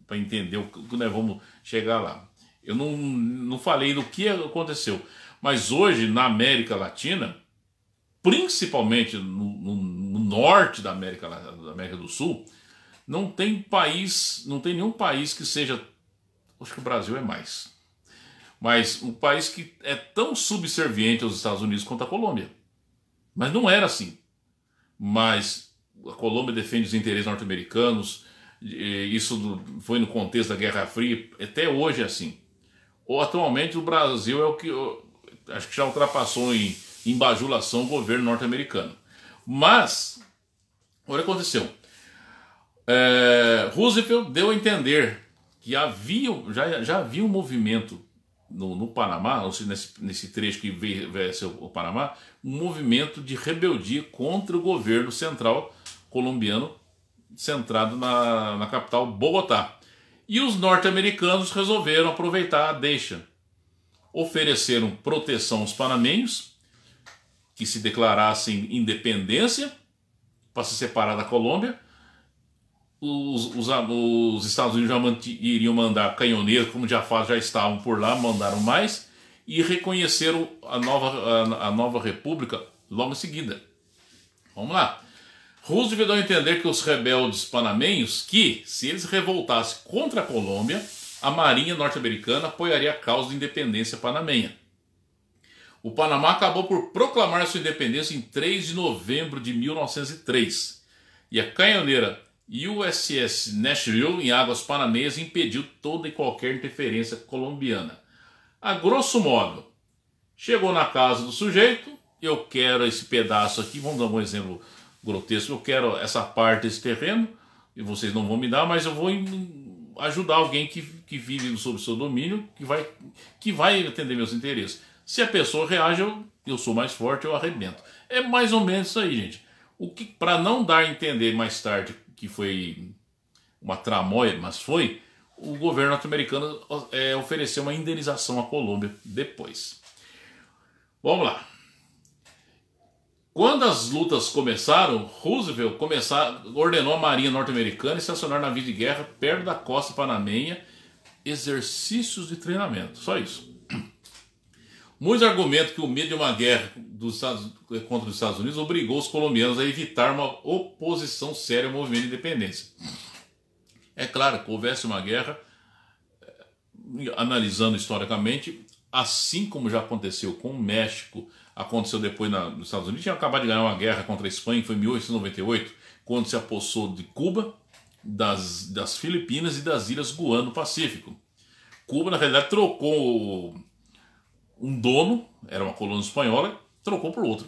para entender o que nós né, vamos chegar lá. Eu não, não falei do que aconteceu, mas hoje na América Latina, principalmente no, no, no norte da América, da América do Sul, não tem país, não tem nenhum país que seja. Acho que o Brasil é mais mas um país que é tão subserviente aos Estados Unidos quanto a Colômbia. Mas não era assim. Mas a Colômbia defende os interesses norte-americanos, isso foi no contexto da Guerra Fria, até hoje é assim. Ou atualmente o Brasil é o que acho que já ultrapassou em, em bajulação o governo norte-americano. Mas, olha o que aconteceu. É, Roosevelt deu a entender que havia, já, já havia um movimento no, no Panamá, ou seja, nesse, nesse trecho que vence o Panamá, um movimento de rebeldia contra o governo central colombiano, centrado na, na capital Bogotá. E os norte-americanos resolveram aproveitar a deixa. Ofereceram proteção aos panamenhos, que se declarassem independência, para se separar da Colômbia, os, os, os Estados Unidos já manti, iriam mandar canhoneiros, como já, faz, já estavam por lá, mandaram mais, e reconheceram a nova, a, a nova república logo em seguida. Vamos lá. Roosevelt deu entender que os rebeldes panamenhos, que, se eles revoltassem contra a Colômbia, a Marinha norte-americana apoiaria a causa de independência panamenha. O Panamá acabou por proclamar sua independência em 3 de novembro de 1903. E a canhoneira USS Nashville em águas panameias impediu toda e qualquer interferência colombiana. A grosso modo, chegou na casa do sujeito, eu quero esse pedaço aqui, vamos dar um exemplo grotesco, eu quero essa parte desse terreno, e vocês não vão me dar, mas eu vou ajudar alguém que, que vive sob seu domínio, que vai, que vai atender meus interesses. Se a pessoa reage, eu, eu sou mais forte, eu arrebento. É mais ou menos isso aí, gente. O que para não dar a entender mais tarde que foi uma tramóia, mas foi, o governo norte-americano é, ofereceu uma indenização à Colômbia depois. Vamos lá. Quando as lutas começaram, Roosevelt começar, ordenou a Marinha Norte-Americana estacionar navios de guerra perto da costa panamenha, exercícios de treinamento, só isso. Muitos argumentam que o medo de uma guerra Estados, contra os Estados Unidos obrigou os colombianos a evitar uma oposição séria ao movimento de independência. É claro que houvesse uma guerra, eh, analisando historicamente, assim como já aconteceu com o México, aconteceu depois na, nos Estados Unidos, tinha acabado de ganhar uma guerra contra a Espanha, que foi em 1898, quando se apossou de Cuba, das, das Filipinas e das Ilhas Guano do Pacífico. Cuba, na realidade, trocou um dono, era uma colônia espanhola, trocou por outro.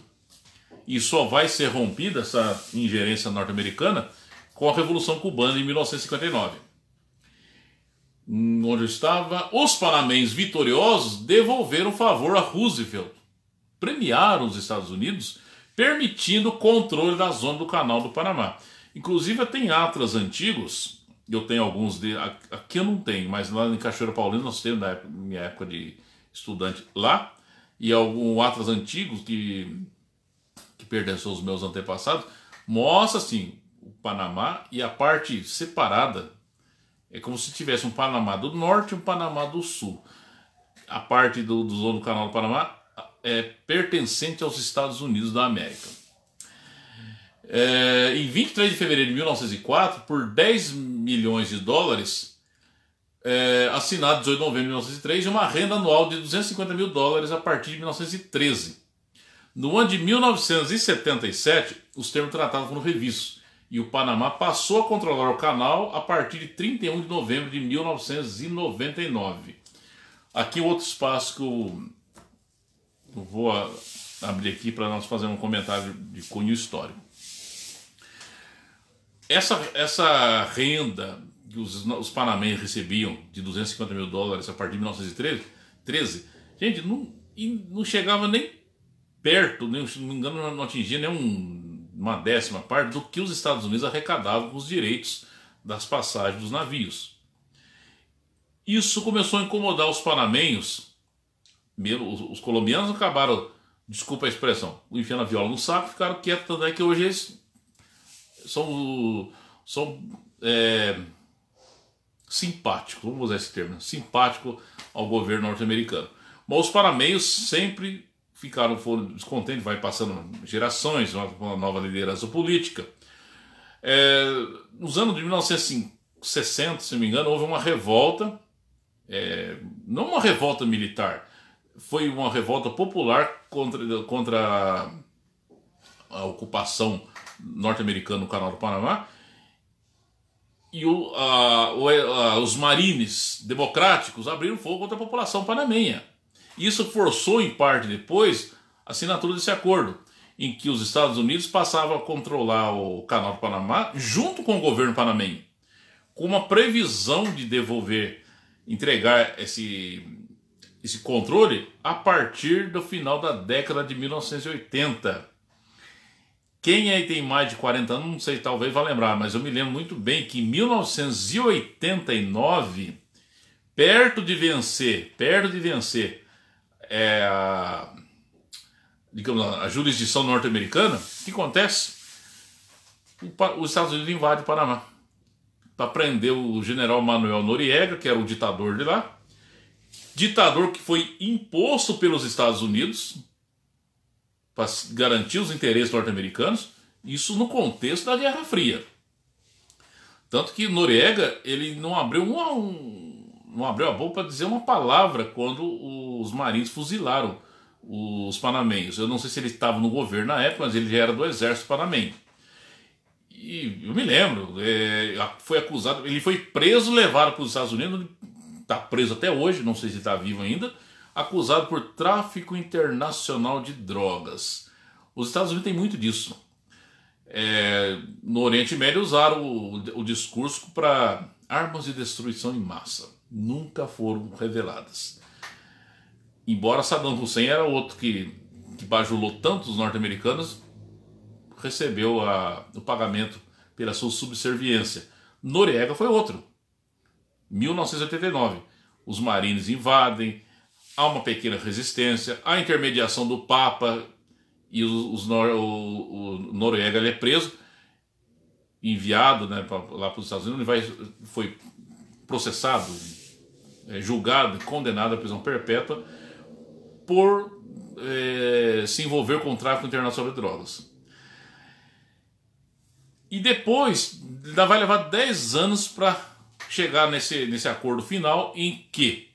E só vai ser rompida essa ingerência norte-americana com a Revolução Cubana em 1959. Hum, onde eu estava, os panamenses vitoriosos devolveram favor a Roosevelt, premiaram os Estados Unidos, permitindo o controle da zona do Canal do Panamá. Inclusive, tem atlas antigos, eu tenho alguns de, aqui eu não tenho, mas lá em Cachoeira paulista nós temos, na minha época de, estudante lá, e alguns atlas antigos que, que pertenceu aos meus antepassados, mostra assim o Panamá e a parte separada. É como se tivesse um Panamá do norte e um Panamá do sul. A parte do, do zona do canal do Panamá é pertencente aos Estados Unidos da América. É, em 23 de fevereiro de 1904, por 10 milhões de dólares, é, assinado 18 de novembro de 1903 e uma renda anual de 250 mil dólares a partir de 1913. No ano de 1977, os termos tratados foram revistos e o Panamá passou a controlar o canal a partir de 31 de novembro de 1999. Aqui outro espaço que eu, vou abrir aqui para nós fazer um comentário de cunho histórico. Essa, essa renda que os, os panamenhos recebiam de 250 mil dólares a partir de 1913, 13, gente, não, não chegava nem perto, nem, se não me engano, não atingia nem um, uma décima parte do que os Estados Unidos arrecadavam com os direitos das passagens dos navios. Isso começou a incomodar os panamenhos, os colombianos acabaram, desculpa a expressão, enfiando a viola no saco, ficaram quietos, até que hoje eles são, são é, simpático, vamos usar esse termo, simpático ao governo norte-americano. Mas os parameios sempre ficaram foram descontentes, vai passando gerações, uma nova liderança política. É, nos anos de 1960, se não me engano, houve uma revolta, é, não uma revolta militar, foi uma revolta popular contra, contra a ocupação norte-americana no Canal do Panamá, e o, a, o, a, os marines democráticos abriram fogo contra a população panamenha. Isso forçou, em parte depois, a assinatura desse acordo, em que os Estados Unidos passavam a controlar o canal do Panamá junto com o governo panamenho, com uma previsão de devolver, entregar esse, esse controle a partir do final da década de 1980. Quem aí tem mais de 40 anos, não sei, talvez vá lembrar, mas eu me lembro muito bem que em 1989, perto de vencer, perto de vencer, é, digamos, a jurisdição norte-americana, o que acontece? O, os Estados Unidos invadem o Panamá para prender o general Manuel Noriega, que era o ditador de lá, ditador que foi imposto pelos Estados Unidos para garantir os interesses norte-americanos, isso no contexto da Guerra Fria. Tanto que Noriega ele não abriu uma, um, não abriu a boca para dizer uma palavra quando os marinhos fuzilaram os panamenhos. Eu não sei se ele estava no governo na época, mas ele já era do exército panamenho. E eu me lembro, é, foi acusado, ele foi preso, levado para os Estados Unidos, está preso até hoje, não sei se está vivo ainda acusado por tráfico internacional de drogas. Os Estados Unidos têm muito disso. É, no Oriente Médio usaram o, o discurso para armas de destruição em massa. Nunca foram reveladas. Embora Saddam Hussein era outro que, que bajulou tanto os norte-americanos, recebeu a, o pagamento pela sua subserviência. Noriega foi outro. 1989. Os marines invadem, há uma pequena resistência, há a intermediação do Papa e os, os o, o, Noriega ele é preso, enviado né, pra, lá para os Estados Unidos, vai, foi processado, é, julgado, condenado à prisão perpétua por é, se envolver com o tráfico internacional de drogas. E depois, ainda vai levar 10 anos para chegar nesse, nesse acordo final em que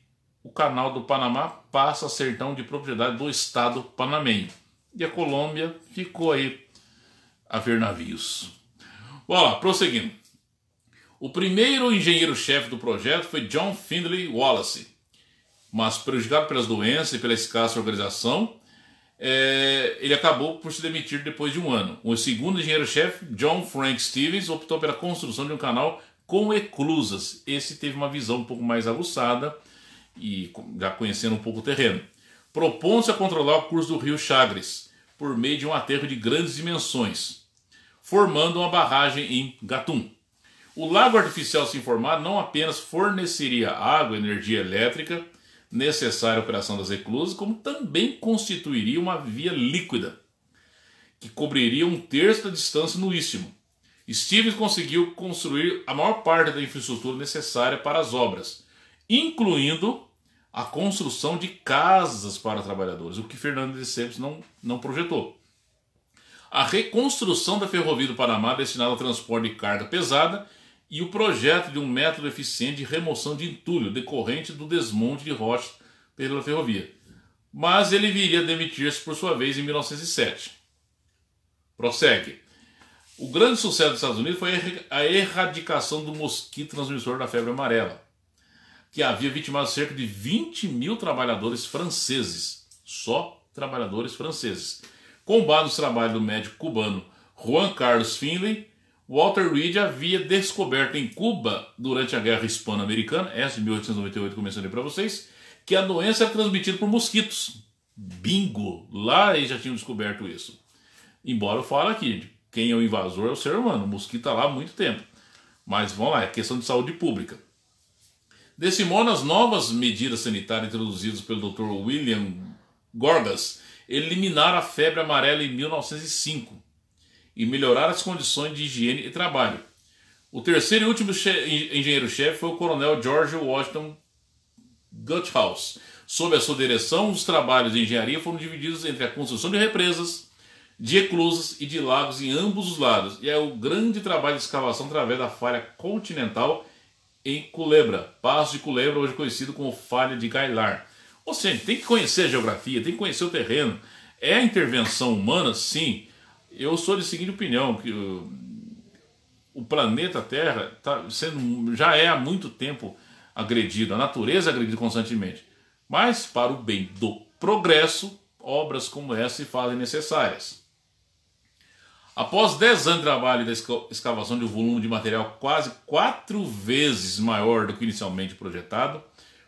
o Canal do Panamá passa a ser então de propriedade do Estado panamenho. E a Colômbia ficou aí a ver navios. Vamos lá, prosseguindo. O primeiro engenheiro-chefe do projeto foi John Findlay Wallace, mas prejudicado pelas doenças e pela escassa organização, é, ele acabou por se demitir depois de um ano. O segundo engenheiro-chefe, John Frank Stevens, optou pela construção de um canal com eclusas. Esse teve uma visão um pouco mais aguçada e já conhecendo um pouco o terreno, propondo-se a controlar o curso do rio Chagres por meio de um aterro de grandes dimensões, formando uma barragem em Gatum. O lago artificial, se informar, não apenas forneceria água e energia elétrica necessária à operação das reclusas, como também constituiria uma via líquida que cobriria um terço da distância no istmo. Stevens conseguiu construir a maior parte da infraestrutura necessária para as obras, incluindo a construção de casas para trabalhadores, o que Fernando de Santos não, não projetou. A reconstrução da ferrovia do Panamá destinada ao transporte de carga pesada e o projeto de um método eficiente de remoção de entulho decorrente do desmonte de rochas pela ferrovia. Mas ele viria a demitir-se por sua vez em 1907. Prossegue. O grande sucesso dos Estados Unidos foi a erradicação do mosquito transmissor da febre amarela que havia vitimado cerca de 20 mil trabalhadores franceses, só trabalhadores franceses. Com base no trabalho do médico cubano Juan Carlos Finley, Walter Reed havia descoberto em Cuba, durante a Guerra Hispano-Americana, essa de 1898 que eu mencionei para vocês, que a doença era transmitida por mosquitos. Bingo! Lá eles já tinham descoberto isso. Embora eu fale aqui, quem é o invasor é o ser humano. O mosquito está lá há muito tempo. Mas vamos lá, é questão de saúde pública. Destimona as novas medidas sanitárias introduzidas pelo Dr. William Gorgas, eliminar a febre amarela em 1905 e melhorar as condições de higiene e trabalho. O terceiro e último engenheiro-chefe foi o coronel George Washington Guthaus. Sob a sua direção, os trabalhos de engenharia foram divididos entre a construção de represas, de eclusas e de lagos em ambos os lados, e é o grande trabalho de escavação através da falha continental em Culebra, Passo de Culebra, hoje conhecido como Falha de Gailar. Ou seja, tem que conhecer a geografia, tem que conhecer o terreno. É intervenção humana? Sim. Eu sou de seguinte opinião, que o, o planeta Terra tá sendo, já é há muito tempo agredido, a natureza é agredida constantemente. Mas, para o bem do progresso, obras como essa se fazem necessárias. Após 10 anos de trabalho e da escavação de um volume de material quase quatro vezes maior do que inicialmente projetado,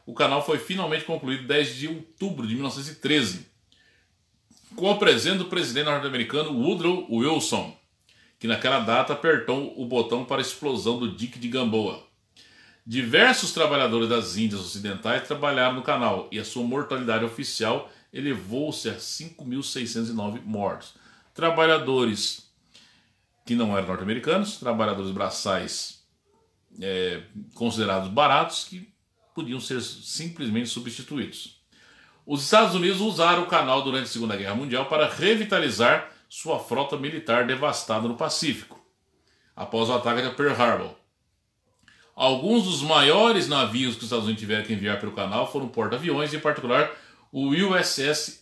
o canal foi finalmente concluído 10 de outubro de 1913, com a presença do presidente norte-americano Woodrow Wilson, que naquela data apertou o botão para a explosão do dique de Gamboa. Diversos trabalhadores das Índias Ocidentais trabalharam no canal e a sua mortalidade oficial elevou-se a 5.609 mortos. Trabalhadores que não eram norte-americanos, trabalhadores braçais é, considerados baratos que podiam ser simplesmente substituídos. Os Estados Unidos usaram o canal durante a Segunda Guerra Mundial para revitalizar sua frota militar devastada no Pacífico, após o ataque a Pearl Harbor. Alguns dos maiores navios que os Estados Unidos tiveram que enviar pelo canal foram porta-aviões, em particular o USS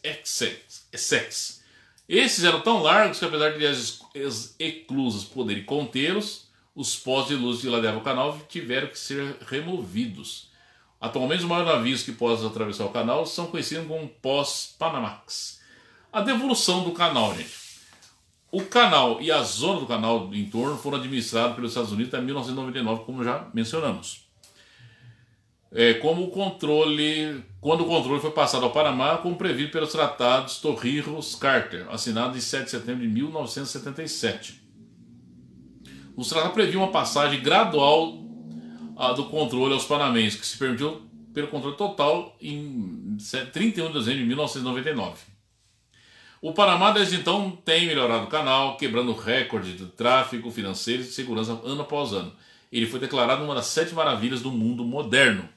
Essex, esses eram tão largos que, apesar de as eclusas poderem contê-los, os postes de luz que ladeavam o canal tiveram que ser removidos. Atualmente, os maiores navios que podem atravessar o canal são conhecidos como pós-Panamax. A devolução do canal, gente. O canal e a zona do canal em torno foram administrados pelos Estados Unidos até 1999, como já mencionamos é, como o controle, quando o controle foi passado ao Panamá, como previsto pelos tratados Torrijos-Carter, assinado em 7 de setembro de 1977. Os tratados previam uma passagem gradual ah, do controle aos panamenses, que se permitiu pelo controle total em 31 de dezembro de 1999. O Panamá desde então tem melhorado o canal, quebrando o recorde de tráfego financeiro e de segurança ano após ano. Ele foi declarado uma das sete maravilhas do mundo moderno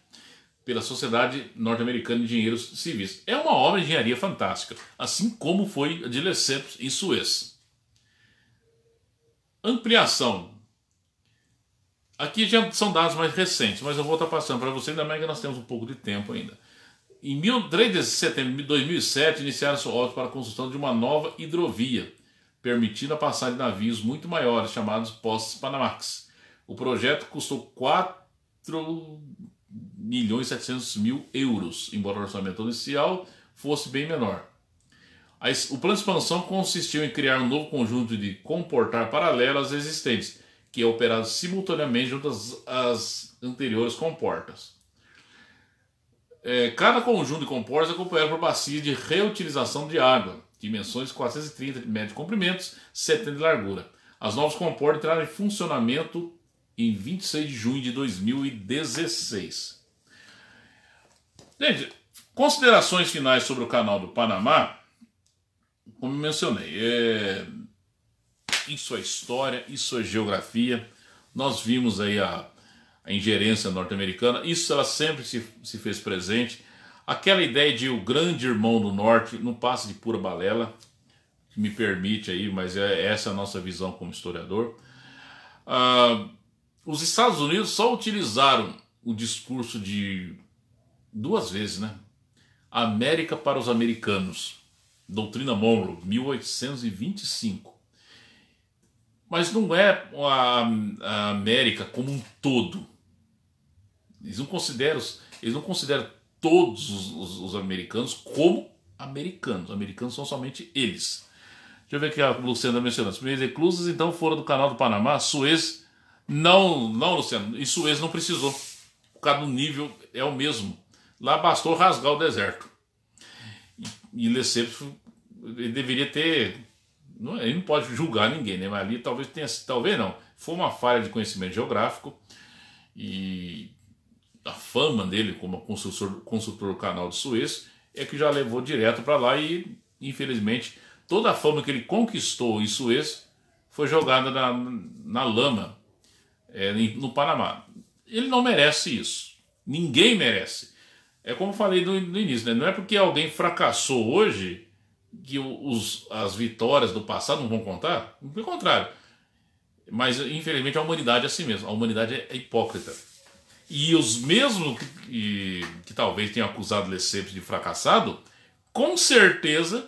pela Sociedade Norte-Americana de Engenheiros Civis. É uma obra de engenharia fantástica, assim como foi a de Lesseps em Suez. Ampliação. Aqui já são dados mais recentes, mas eu vou estar passando para vocês, ainda mais que nós temos um pouco de tempo ainda. Em 3 de setembro de 2007, iniciaram-se obras para a construção de uma nova hidrovia, permitindo a passagem de navios muito maiores, chamados postes Panamax. O projeto custou 4 milhões e 700 mil euros, embora o orçamento inicial fosse bem menor. O plano de expansão consistiu em criar um novo conjunto de comportar paralelas existentes, que é operado simultaneamente junto às, anteriores comportas. É, cada conjunto de comportas é acompanhado por bacia de reutilização de água, dimensões 430 metros de comprimento, 70 de largura. As novas comportas entraram em funcionamento em 26 de junho de 2016. Gente, considerações finais sobre o canal do Panamá. Como mencionei, é... isso é história, isso é geografia. Nós vimos aí a, a ingerência norte-americana, isso ela sempre se, se fez presente. Aquela ideia de o grande irmão do norte não passa de pura balela, me permite aí, mas é essa é a nossa visão como historiador. Ah, os Estados Unidos só utilizaram o discurso de duas vezes, né? América para os Americanos, Doutrina Monroe, 1825. Mas não é a, América como um todo. Eles não consideram, eles não consideram todos os, os, os americanos como americanos. Americanos são somente eles. Deixa eu ver que a Luciana tá mencionou. As primeiras reclusas então foram do canal do Panamá, Suez. Não, não, Luciano, e Suez não precisou. O nível é o mesmo. Lá bastou rasgar o deserto. E, Lecepso ele deveria ter. Não, é, ele não pode julgar ninguém, né? Mas ali talvez tenha. Talvez não. Foi uma falha de conhecimento geográfico e a fama dele como consultor, consultor do canal de Suez é que já levou direto para lá e, infelizmente, toda a fama que ele conquistou em Suez foi jogada na, na lama é, no Panamá. Ele não merece isso. Ninguém merece. É como falei no, no início, né? Não é porque alguém fracassou hoje que os, as vitórias do passado não vão contar? Pelo contrário. Mas, infelizmente, a humanidade é assim mesmo. A humanidade é hipócrita. E os mesmos que, que, que talvez tenham acusado Lesseps de fracassado, com certeza,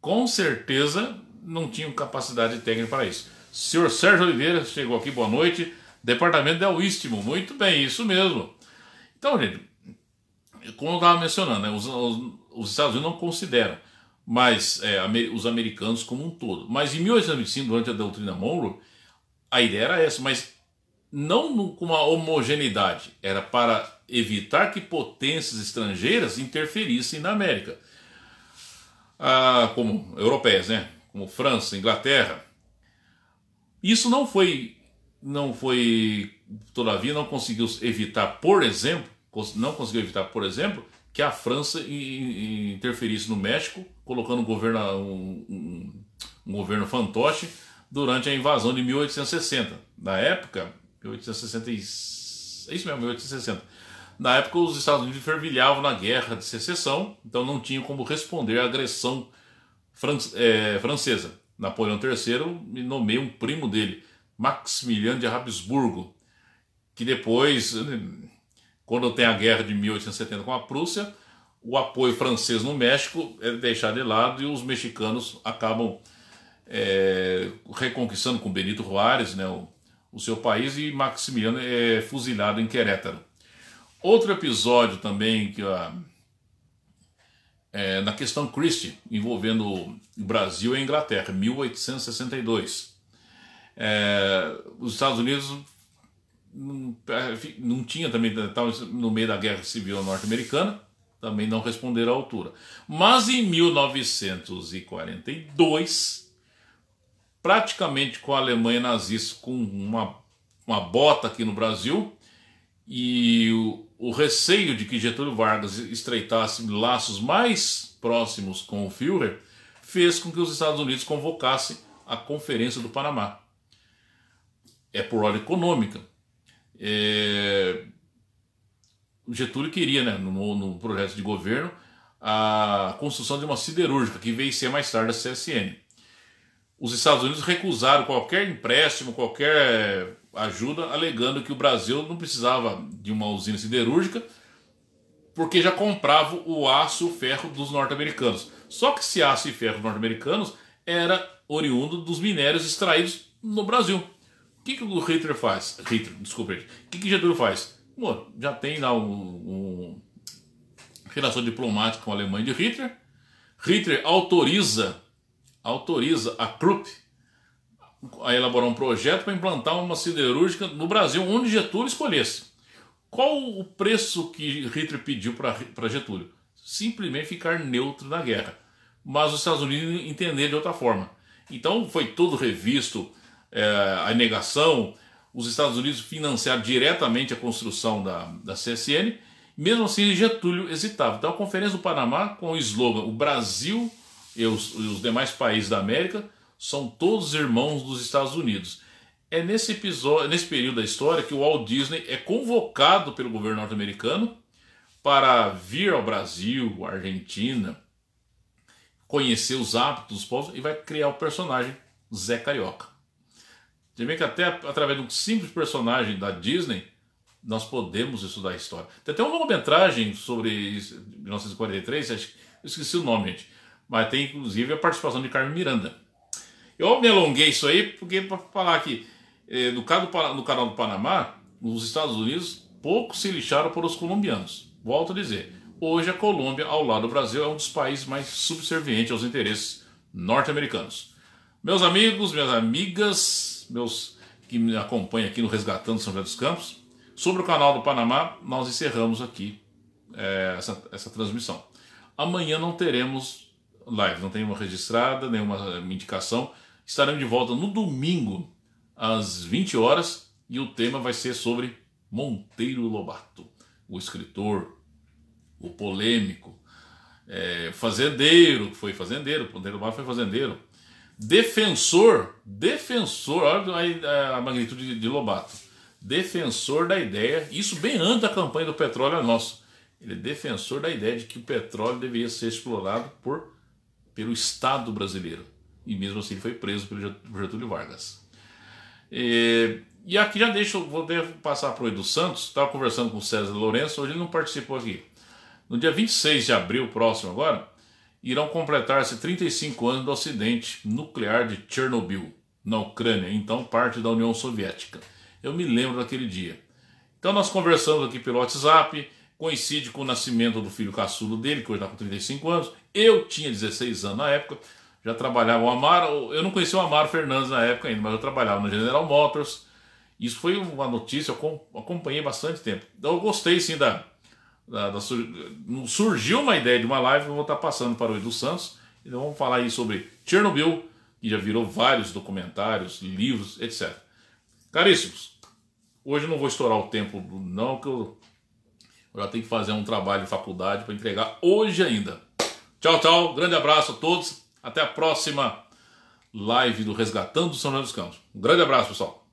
com certeza, não tinham capacidade técnica para isso. Senhor Sérgio Oliveira chegou aqui, boa noite. Departamento del Istmo, muito bem, isso mesmo. Então, gente, como eu estava mencionando, né, os, os, Estados Unidos não consideram mas, é, os americanos como um todo. Mas em 1825, durante a doutrina Monroe, a ideia era essa, mas não com uma homogeneidade, era para evitar que potências estrangeiras interferissem na América, ah, como europeias, né? como França, Inglaterra. Isso não foi, não foi, todavia, não conseguiu evitar, por exemplo, não conseguiu evitar, por exemplo, que a França interferisse no México, colocando um governo, um, um, governo fantoche durante a invasão de 1860. Na época, 1860, é isso mesmo, 1860. Na época, os Estados Unidos fervilhavam na guerra de secessão, então não tinham como responder à agressão fran é, francesa. Napoleão III nomeia um primo dele, Maximiliano de Habsburgo, que depois quando tem a guerra de 1870 com a Prússia, o apoio francês no México é deixado de lado e os mexicanos acabam é, reconquistando com Benito Juárez né, o, o, seu país e Maximiliano é fuzilado em Querétaro. Outro episódio também que a, é, na questão Christie, envolvendo o Brasil e a Inglaterra, 1862. É, os Estados Unidos não, é, não tinha também, tal no meio da guerra civil norte-americana, também não responderam à altura. Mas em 1942, praticamente com a Alemanha nazista com uma, uma bota aqui no Brasil, e o, o receio de que Getúlio Vargas estreitasse laços mais próximos com o Führer fez com que os Estados Unidos convocassem a Conferência do Panamá. É por ordem econômica. É, o Getúlio queria, né, no, no projeto de governo, a construção de uma siderúrgica, que veio ser mais tarde a CSN. Os Estados Unidos recusaram qualquer empréstimo, qualquer ajuda, alegando que o Brasil não precisava de uma usina siderúrgica, porque já comprava o aço e o ferro dos norte-americanos. Só que esse aço e ferro norte-americanos era oriundo dos minérios extraídos no Brasil que, que o hater faz? Hater, desculpa, O que, que Getúlio faz? Pô, já tem lá um, um, relação diplomática com a Alemanha de Hitler. Hitler autoriza, autoriza a Krupp a elaborar um projeto para implantar uma siderúrgica no Brasil, onde Getúlio escolhesse. Qual o preço que Hitler pediu para Getúlio? Simplesmente ficar neutro na guerra. Mas os Estados Unidos entenderam de outra forma. Então foi tudo revisto, é, a negação, os Estados Unidos financiaram diretamente a construção da, da CSN. Mesmo assim, Getúlio hesitava. Então, a Conferência do Panamá, com o slogan O Brasil e os, e os demais países da América são todos irmãos dos Estados Unidos. É nesse episódio, nesse período da história que o Walt Disney é convocado pelo governo norte-americano para vir ao Brasil, Argentina, conhecer os hábitos dos povos e vai criar o personagem Zé Carioca. Você vê que até através de um simples personagem da Disney, nós podemos estudar a história. Tem até uma longa-metragem sobre 1943, acho, esqueci o nome, gente. Mas tem inclusive a participação de Carmen Miranda. Eu me alonguei isso aí porque é para falar que eh, no, caso do, no canal do Panamá, nos Estados Unidos, pouco se lixaram por os colombianos. Volto a dizer, hoje a Colômbia, ao lado do Brasil, é um dos países mais subservientes aos interesses norte-americanos. Meus amigos, minhas amigas, meus que me acompanham aqui no Resgatando São José dos Campos. Sobre o canal do Panamá, nós encerramos aqui é, essa, essa transmissão. Amanhã não teremos live, não tem uma registrada, nenhuma indicação. Estaremos de volta no domingo, às 20 horas, e o tema vai ser sobre Monteiro Lobato, o escritor, o polêmico, é, fazendeiro, foi fazendeiro, Monteiro Lobato foi fazendeiro, defensor, defensor, olha é, a magnitude de, Lobato, defensor da ideia, isso bem antes da campanha do petróleo é nosso. Ele é defensor da ideia de que o petróleo deveria ser explorado por, pelo Estado brasileiro. E mesmo assim foi preso pelo Getúlio Vargas. E, e aqui já deixo, vou passar para o Edu Santos, estava conversando com o César Lourenço, hoje ele não participou aqui. No dia 26 de abril, próximo agora, irão completar-se 35 anos do acidente nuclear de Chernobyl, na Ucrânia, então parte da União Soviética. Eu me lembro daquele dia. Então nós conversamos aqui pelo WhatsApp, coincide com o nascimento do filho caçulo dele, que hoje está com 35 anos. Eu tinha 16 anos na época, já trabalhava o Amaro, eu não conhecia o Amaro Fernandes na época ainda, mas eu trabalhava na General Motors. Isso foi uma notícia, eu acompanhei bastante tempo. Então, eu gostei sim da, da, da, surgiu uma ideia de uma live, eu vou estar passando para o Edu Santos. Então vamos falar aí sobre Chernobyl, que já virou vários documentários, livros, etc. Caríssimos, hoje eu não vou estourar o tempo, não, que eu, eu já tenho que fazer um trabalho de faculdade para entregar hoje ainda. Tchau, tchau, grande abraço a todos, até a próxima live do Resgatando São José dos Campos. Um grande abraço, pessoal.